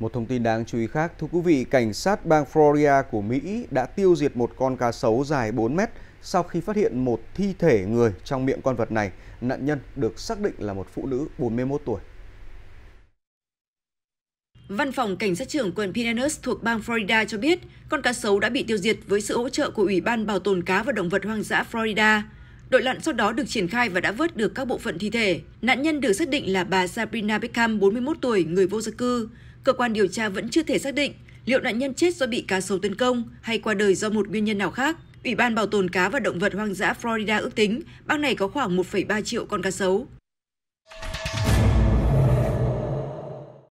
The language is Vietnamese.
Một thông tin đáng chú ý khác, thưa quý vị, cảnh sát bang Florida của Mỹ đã tiêu diệt một con cá sấu dài 4 mét sau khi phát hiện một thi thể người trong miệng con vật này. Nạn nhân được xác định là một phụ nữ 41 tuổi. Văn phòng Cảnh sát trưởng quận Pinellas thuộc bang Florida cho biết con cá sấu đã bị tiêu diệt với sự hỗ trợ của Ủy ban Bảo tồn cá và động vật hoang dã Florida. Đội lặn sau đó được triển khai và đã vớt được các bộ phận thi thể. Nạn nhân được xác định là bà Sabrina Beckham, 41 tuổi, người vô gia cư. Cơ quan điều tra vẫn chưa thể xác định liệu nạn nhân chết do bị cá sấu tấn công hay qua đời do một nguyên nhân nào khác. Ủy ban Bảo tồn Cá và Động vật Hoang dã Florida ước tính bang này có khoảng 1,3 triệu con cá sấu.